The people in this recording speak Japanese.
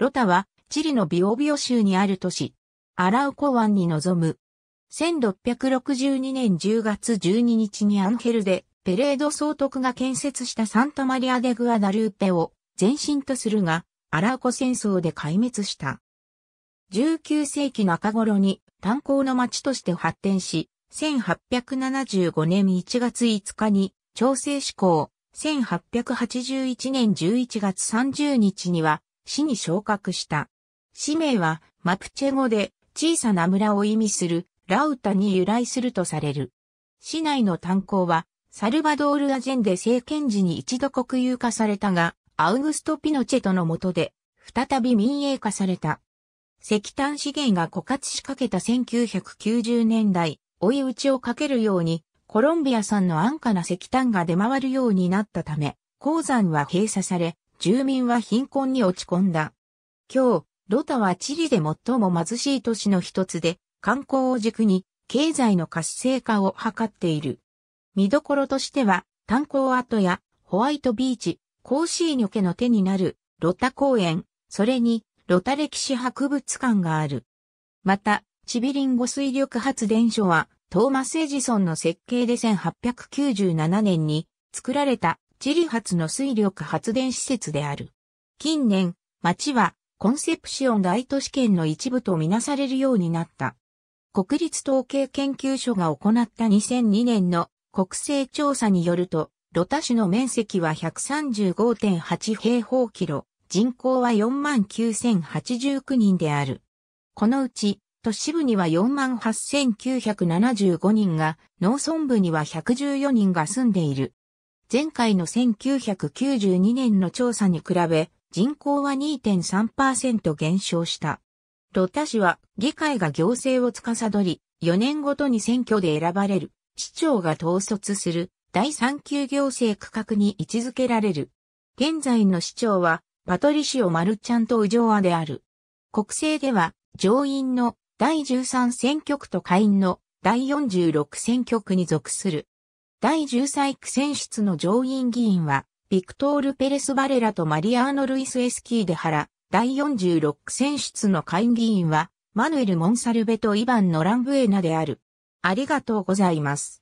ロタは、チリのビオビオ州にある都市、アラウコ湾に臨む。1662年10月12日にアンヘルで、ペレード総督が建設したサンタマリア・デ・グアダルーペを前身とするが、アラウコ戦争で壊滅した。19世紀中頃に炭鉱の町として発展し、1875年1月5日に調整施行、1881年11月30日には市に昇格した。市名はマプチェ語で小さな村を意味するラウタに由来するとされる。市内の炭鉱はサルバドール・アジェンで政権時に一度国有化されたが、アウグスト・ピノチェとの下で再び民営化された。石炭資源が枯渇しかけた1990年代、追い打ちをかけるように、コロンビア産の安価な石炭が出回るようになったため、鉱山は閉鎖され、住民は貧困に落ち込んだ。今日、ロタはチリで最も貧しい都市の一つで、観光を軸に経済の活性化を図っている。見どころとしては、炭鉱跡やホワイトビーチ、コーシーニョ家の手になるロタ公園、それにロタ歴史博物館がある。また、チビリンゴ水力発電所はトーマス・エジソンの設計で1897年に作られたチリ発の水力発電施設である。近年、町はコンセプシオン大都市圏の一部とみなされるようになった。国立統計研究所が行った2002年の国勢調査によると、ロタ市の面積は135.8平方キロ、人口は49,089人である。このうち、都市部には48,975人が、農村部には114人が住んでいる。前回の1992年の調査に比べ、人口は2.3%減少した。ロタ氏は議会が行政を司り、4年ごとに選挙で選ばれる、市長が統率する、第3級行政区画に位置づけられる。現在の市長は、パトリシオ・マルチャント・ウジョアである。国政では、上院の第13選挙区と下院の第46選挙区に属する。第13区選出の上院議員は、ビクトール・ペレス・バレラとマリアーノ・ルイス・エスキーデハラ。第46区選出の会議員は、マヌエル・モンサルベとイバン・ノランブエナである。ありがとうございます。